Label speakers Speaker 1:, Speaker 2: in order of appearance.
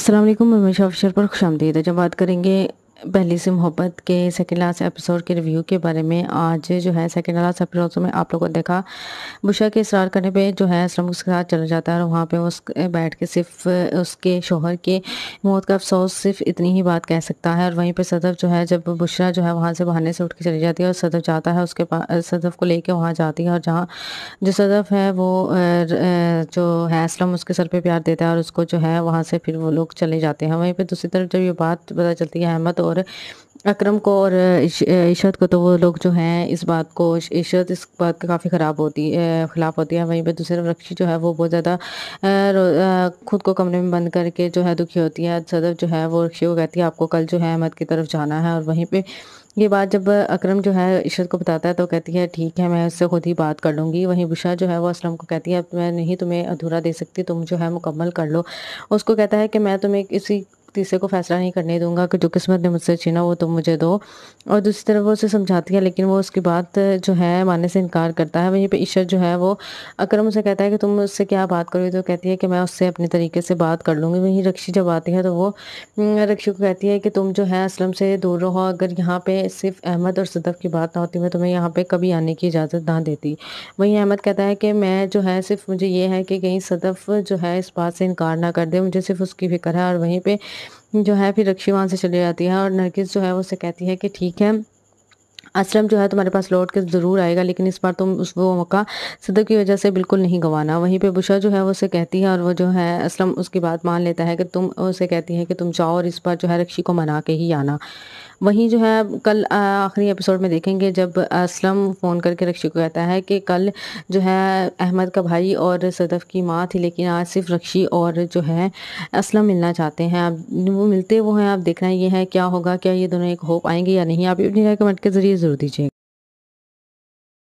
Speaker 1: असलम मैं शफशर पर खुश आमदीद जब बात करेंगे पहली से मोहब्बत के सेकेंड लास्ट एपिसोड के रिव्यू के बारे में आज जो है सेकेंड लास्ट एपिसोड में आप लोगों ने देखा बुशा के इसरार करने पे जो है असलम उसके साथ चला जाता है और वहाँ पे उस बैठ के सिर्फ उसके शोहर के मौत का अफसोस सिर्फ इतनी ही बात कह सकता है और वहीं पर सदफ जो है जब बुशरा जो है वहाँ से बहाने से उठ के चली जाती है और सदफ जाता है उसके पास सदफ को लेके वहाँ जाती है और जहाँ जो सदफ है वो जो है असलम उसके सर पर प्यार देता है और उसको जो है वहाँ से फिर वो लोग चले जाते हैं वहीं पर दूसरी तरफ जब ये बात पता चलती है अहमद और और अकरम को और इशरत को तो वो लोग जो हैं इस बात को इशरत इस बात का काफ़ी ख़राब होती है ख़िलाफ़ होती है वहीं पे दूसरी तरफ रक्षी जो है वो बहुत ज़्यादा खुद को कमरे में बंद करके जो है दुखी होती है सदफ जो है वो रक्षी को कहती है आपको कल जो है अहमद की तरफ जाना है और वहीं पर ये बात जब अकरम जो है इशरत को बताता है तो कहती है ठीक है मैं उससे खुद ही बात कर लूँगी वहीं बुशा जो है वो असलम को कहती है मैं नहीं तुम्हें अधूरा दे सकती तुम जो है मुकम्मल कर लो उसको कहता है कि मैं तुम्हें किसी तीसरे को फैसला नहीं करने दूंगा कि जो किस्मत ने मुझसे छीना वो तुम मुझे दो और दूसरी तरफ वो उसे समझाती है लेकिन वो उसकी बात जो है मानने से इनकार करता है वहीं पर ईशर जो है वो अक्रम उसे कहता है कि तुम उससे क्या बात करोगी तो कहती है कि मैं उससे अपने तरीके से बात कर लूँगी वहीं रक्षी जब आती है तो वो हम्म, रक्षी को कहती है कि तुम जो है असलम से दूर रहो अगर यहाँ पर सिर्फ अहमद और सदफ की बात ना होती मैं तुम्हें यहाँ पर कभी आने की इजाज़त ना देती वहीं अहमद कहता है कि मैं जो है सिर्फ मुझे ये है कि कहीं सदफ जो है इस बात से इनकार ना कर दे मुझे सिर्फ उसकी फिक्र है और वहीं पर जो है फिर रक्षी वहाँ से चली जाती है और नरगिस जो है वो उसे कहती है कि ठीक है असलम जो है तुम्हारे पास लौट के ज़रूर आएगा लेकिन इस बार तुम उस वो मौका सदक की वजह से बिल्कुल नहीं गंवाना वहीं पे बुशा जो है वो उसे कहती है और वो जो है असलम उसकी बात मान लेता है कि तुम उसे कहती है कि तुम जाओ और इस बार जो है रक्षी को मना के ही आना वहीं जो है कल आखिरी एपिसोड में देखेंगे जब असलम फ़ोन करके रक्षी को कहता है कि कल जो है अहमद का भाई और सदफ़ की माँ थी लेकिन आज सिर्फ रक्षी और जो है असलम मिलना चाहते हैं अब वो मिलते वो हैं आप देखना ये है क्या होगा क्या ये दोनों एक होप आएंगे या नहीं आप अपनी राय कमेंट के ज़रिए ज़रूर दीजिएगा